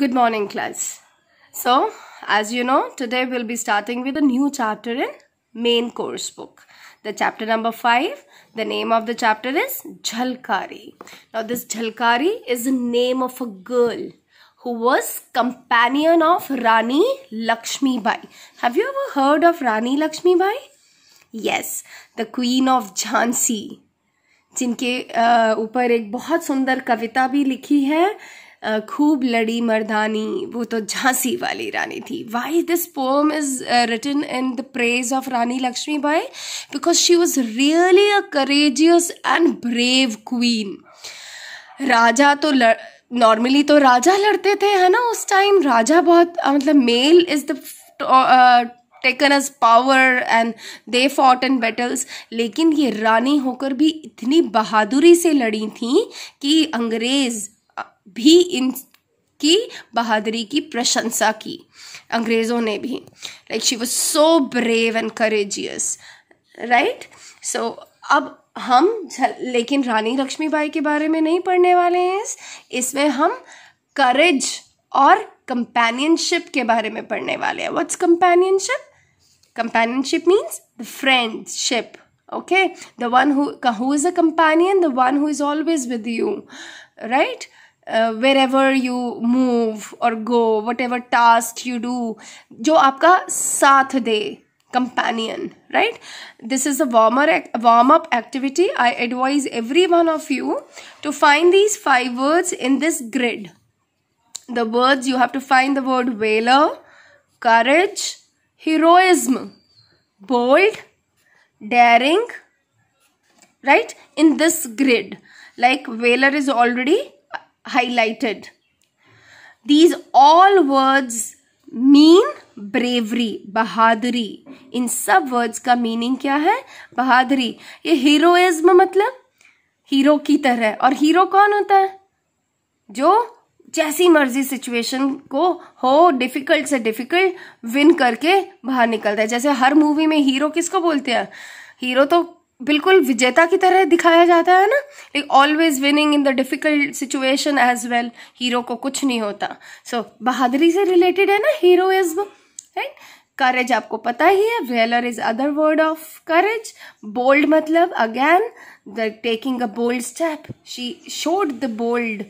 good morning class so as you know today we'll be starting with a new chapter in main course book the chapter number 5 the name of the chapter is jhalkari now this jhalkari is the name of a girl who was companion of rani lakshmi bai have you ever heard of rani lakshmi bai yes the queen of jhansi जिनके ऊपर एक बहुत सुंदर कविता भी लिखी है खूब लड़ी मर्दानी वो तो झांसी वाली रानी थी why this poem is written in the praise of Rani Lakshmi Bai because she was really a courageous and brave queen राजा तो नॉर्मली तो राजा लड़ते थे है ना उस टाइम राजा बहुत मतलब male is the taken as power and they fought in battles लेकिन ये रानी होकर भी इतनी बहादुरी से लड़ी थी कि अंग्रेज़ भी इनकी बहादुरी की प्रशंसा की अंग्रेज़ों ने भी like she was so brave and courageous right so अब हम लेकिन रानी लक्ष्मीबाई के बारे में नहीं पढ़ने वाले हैं इसमें हम करेज और कंपेनियनशिप के बारे में पढ़ने वाले हैं what's companionship companionship means the friendship okay the one who is a companion the one who is always with you right uh, wherever you move or go whatever task you do जो आपका साथ दे companion right this is a warmer warm up activity i advise every one of you to find these five words in this grid the words you have to find the word valor courage heroism bold daring right in this grid like valor is already highlighted. These all words mean bravery, bahaduri. इन सब words का meaning क्या है बहादुरी ये heroism मतलब hero की तरह और हीरो कौन होता है जो जैसी मर्जी सिचुएशन को हो डिफिकल्ट से डिफिकल्ट विन करके बाहर निकलता है जैसे हर मूवी में हीरो किसको बोलते हैं हीरो तो बिल्कुल विजेता की तरह दिखाया जाता है ना like always winning in the difficult situation as well hero को कुछ नहीं होता सो so, बहादुरी से रिलेटेड है ना हीरो इज राइट करेज आपको पता ही है valour is other word of courage bold मतलब again the taking a bold step she showed the bold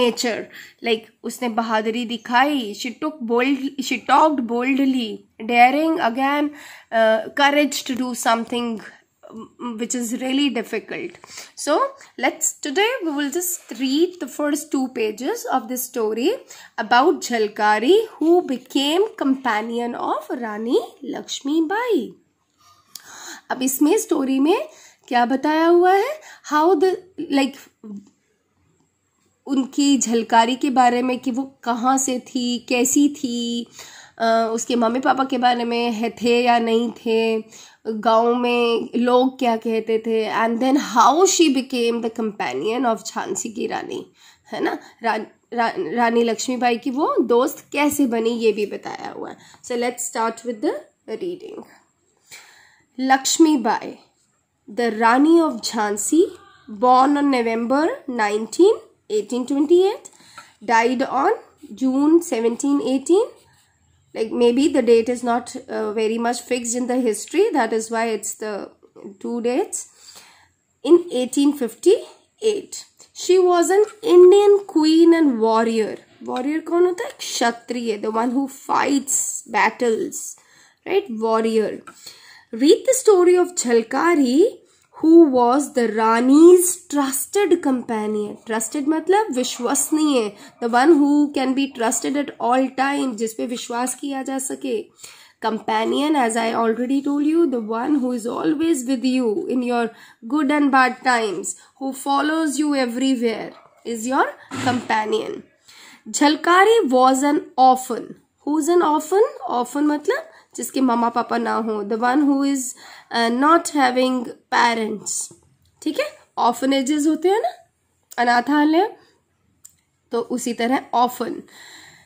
nature like उसने बहादुरी दिखाई she took bold she talked boldly daring again courage to do something which is really difficult so let's today we will just read the first two pages of the story about Jhalkari who became companion of Rani Lakshmi Bai अब इसमें story में क्या बताया हुआ है how the like उनकी झलकारी के बारे में कि वो कहाँ से थी कैसी थी उसके मम्मी पापा के बारे में है थे या नहीं थे गांव में लोग क्या कहते थे and then how she became the companion of Jhansi की रानी है ना रा, रा, रानी लक्ष्मीबाई की वो दोस्त कैसे बनी ये भी बताया हुआ है so let's start with the reading Lakshmibai the Rani of Jhansi born on November nineteen 1828 died on June 1718 like maybe the date is not uh, very much fixed in the history that is why it's the two dates in 1858 she was an Indian queen and warrior warrior कौन होता है the one who fights battles right warrior read the story of Chalkari who was the Rani's trusted companion trusted मतलब विश्वसनीय the one who can be trusted at all time जिस पे विश्वास किया जा सके companion as i already told you the one who is always with you in your good and bad times who follows you everywhere is your companion jhalkari was an orphan who's an orphan orphan matlab जिसके मामा पापा ना हो the one who is not having parents ठीक है ऑफनेजेस होते हैं ना अनाथालय तो उसी तरह orphan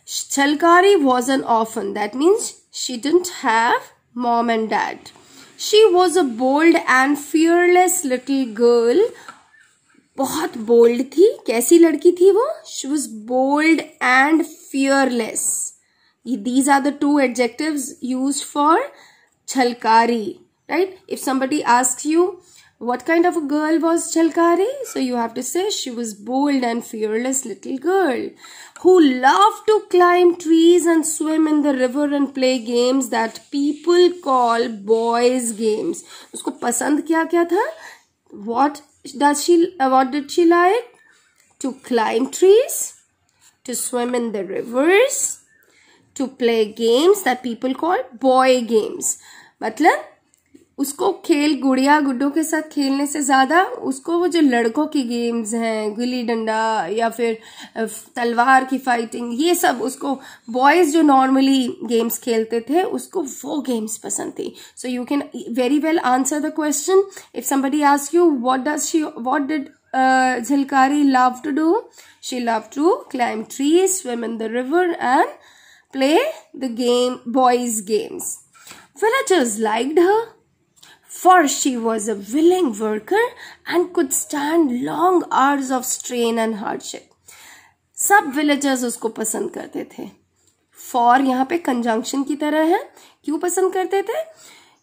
Jhalkari was an orphan that means she didn't have mom and dad she was a bold and fearless little girl बहुत बोल्ड थी कैसी लड़की थी वो she was bold and fearless These are the two adjectives used for chalkari, right? If somebody asks you, what kind of a girl was Chalkari? So you have to say she was bold and fearless little girl who loved to climb trees and swim in the river and play games that people call boys games. उसको पसंद क्या क्या था? What does she? What did she like? To climb trees, to swim in the rivers, to play games that people call boy games मतलब उसको खेल गुड़िया गुड्डों के साथ खेलने से ज़्यादा उसको वो जो लड़कों की गेम्स हैं गिली डंडा या फिर तलवार की फाइटिंग ये सब उसको बॉयज़ जो नॉर्मली गेम्स खेलते थे उसको वो गेम्स पसंद थी so you can very well answer the question if somebody ask you what does she what did Jhalkari love to do she love to climb trees swim in the river and play the game boys games villagers liked her for she was a willing worker and could stand long hours of strain and hardship सब villagers उसको पसंद करते थे for यहाँ पे conjunction की तरह है क्यों पसंद करते थे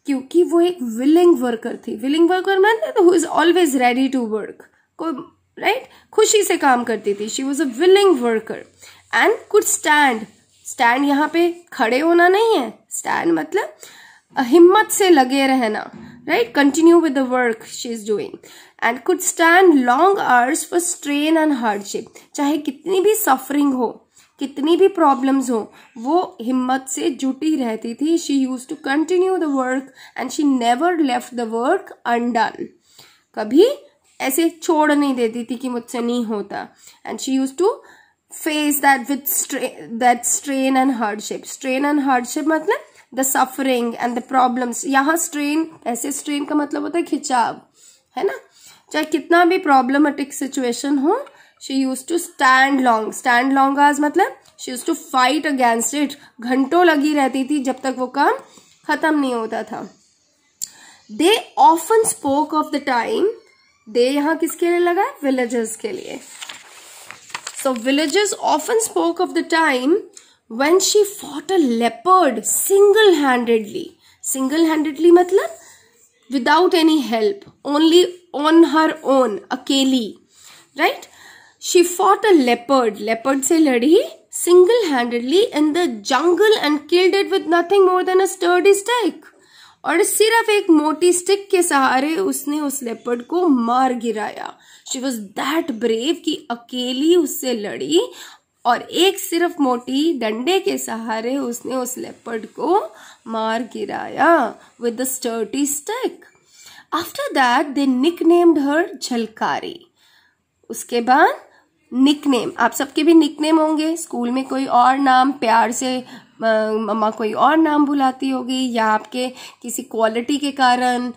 क्योंकि वो एक विलिंग वर्कर थी willing worker man who is always ready to work को राइट right? खुशी से काम करती थी she was a willing worker and could stand stand यहाँ पे खड़े होना नहीं है स्टैंड मतलब हिम्मत से लगे रहना right continue with the work she is doing and could stand long hours for strain and hardship चाहे कितनी भी सफरिंग हो कितनी भी प्रॉब्लम्स हो वो हिम्मत से जुटी रहती थी she used to continue the work and she never left the work undone कभी ऐसे छोड़ नहीं देती थी कि मुझसे नहीं होता and she used to face that with stra- that strain and hardship strain and hardship मतलब the suffering and the problems यहाँ स्ट्रेन ऐसे स्ट्रेन का मतलब होता है खिंचाव है ना चाहे कितना भी प्रॉब्लमेटिक सिचुएशन हो she used to stand long stand long आज मतलब she used to fight against it घंटों लगी रहती थी जब तक वो काम खत्म नहीं होता था they often spoke of the time they यहाँ किसके लिए लगा है विलेजेस के लिए So villagers often spoke of the time when she fought a leopard single-handedly. Single-handedly मतलब without any help, only on her own, अकेली, right? She fought a leopard, leopard se लडी लड़ी single-handedly in the jungle and killed it with nothing more than a sturdy stick. और सिर्फ एक मोटी stick के सहारे उसने उस लेपर्ड को मार गिराया शी वॉज दैट ब्रेव की अकेली उससे लड़ी और एक सिर्फ मोटी डंडे के सहारे उसने उस लेपर्ड को मार गिराया with the sturdy stick after that they nicknamed her Jhalkari उसके बाद निक नेम आप सबके भी निक नेम होंगे स्कूल में कोई और नाम प्यार से मम्मा कोई और नाम बुलाती होगी या आपके किसी क्वालिटी के कारण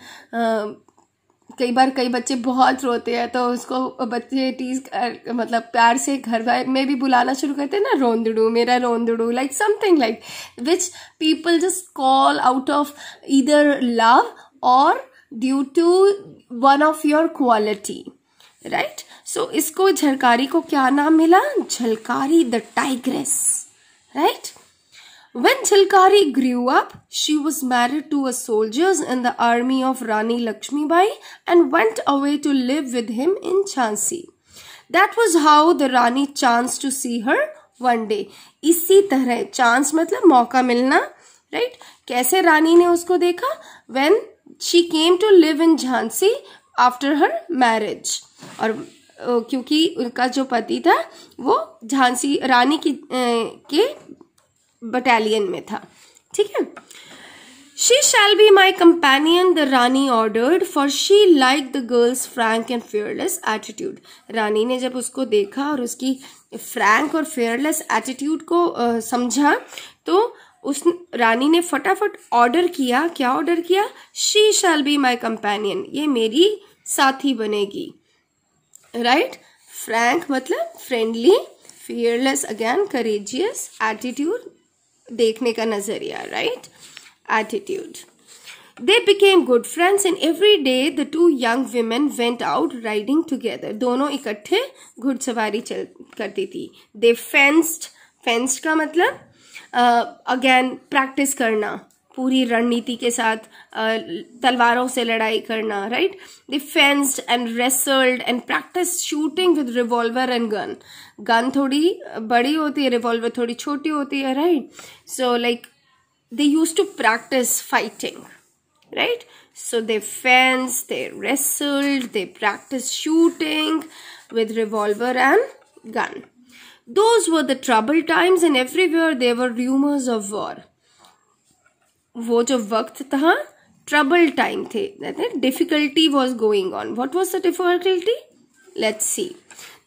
कई बार कई बच्चे बहुत रोते हैं तो उसको बच्चे टीज मतलब प्यार से घर में भी बुलाना शुरू करते हैं ना रोंदड़ू मेरा रोंदड़ू like something like which people just call out of इधर लव और due to one of your quality right so इसको झलकारी को क्या नाम मिला Jhalkari the tigress right right? When Tilkari grew up, she was married to a soldier in the army of Rani Lakshmibai and went away to live with him in Jhansi. That was how the Rani chanced to see her one day. Isi तरह chance matlab मौका milna, right? Kaise Rani ne usko dekha When she came to live in Jhansi after her marriage. Or क्योंकि उनका जो पति था वो झांसी रानी की battalion में था ठीक है she shall be my companion the Rani ordered for she like the girl's frank and fearless attitude Rani ने जब उसको देखा और उसकी फ्रैंक और फेयरलेस एटीट्यूड को uh, समझा तो उस रानी ने फटाफट ऑर्डर किया क्या ऑर्डर किया she shall be my companion ये मेरी साथी बनेगी राइट right? फ्रैंक मतलब friendly fearless again courageous attitude देखने का नजरिया right attitude they became good friends in every day the two young women went out riding together दोनों इकट्ठे घुड़सवारी चल करती थी दे फेंस्ड फेंस्ड का मतलब अगेन uh, प्रैक्टिस करना पूरी रणनीति के साथ तलवारों से लड़ाई करना right they fenced and wrestled and practice shooting with revolver and gun gun थोड़ी बड़ी होती है रिवॉल्वर थोड़ी छोटी होती है right so like they used to practice fighting right so they fence they wrestled they practice shooting with revolver and gun those were the trouble times in everywhere there were rumours of war वो जो वक्त था trouble time थे difficulty was going on what was the difficulty let's see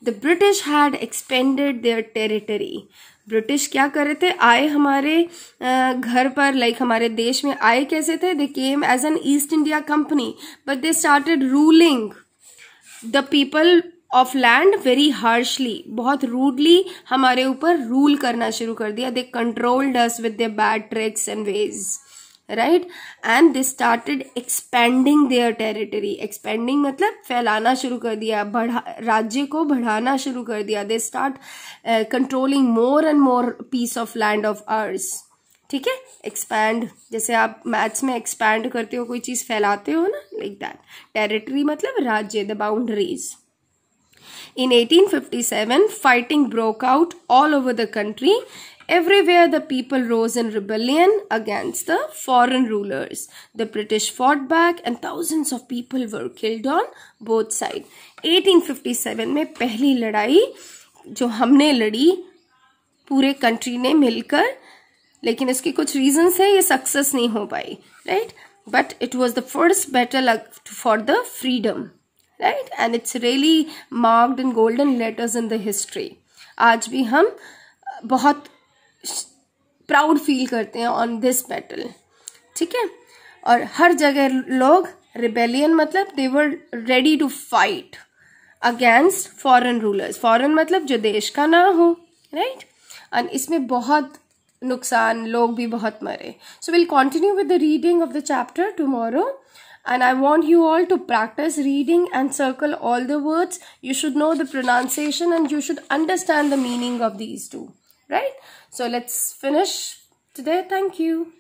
the British had expanded their territory British क्या कर रहे थे आए हमारे घर पर लाइक like हमारे देश में आए कैसे थे they came as an East India Company but they started ruling the people of land very harshly बहुत रूडली हमारे ऊपर रूल करना शुरू कर दिया they controlled us with the bad tricks and ways right and they started expanding their territory expanding मतलब फैलाना शुरू कर दिया बढ़ा राज्य को बढ़ाना शुरू कर दिया they start controlling more and more piece of land of ours ठीक है एक्सपैंड जैसे आप मैथ्स में एक्सपैंड करते हो कोई चीज़ फैलाते हो ना लाइक दैट टेरिटरी मतलब राज्य the boundaries in 1857 fighting broke out all over the country Everywhere the people rose in rebellion against the foreign rulers. The British fought back and thousands of people were killed on both sides. 1857 में पहली लड़ाई जो हमने लड़ी पूरे country ने मिलकर लेकिन इसके कुछ reasons है ये success नहीं हो पाई, right? But it was the first battle for the freedom, right? And it's really marked in golden letters in the history. आज भी हम बहुत प्राउड फील करते हैं ऑन दिस बैटल ठीक है और हर जगह लोग रिबेलियन मतलब they were ready to fight against foreign rulers foreign मतलब जो देश का ना हो राइट एंड इसमें बहुत नुकसान लोग भी बहुत मरे so will continue with the reading of the chapter tomorrow and I want you all to practice reading and circle all the words. You should know the pronunciation and you should understand the meaning of these two. right so let's finish today thank you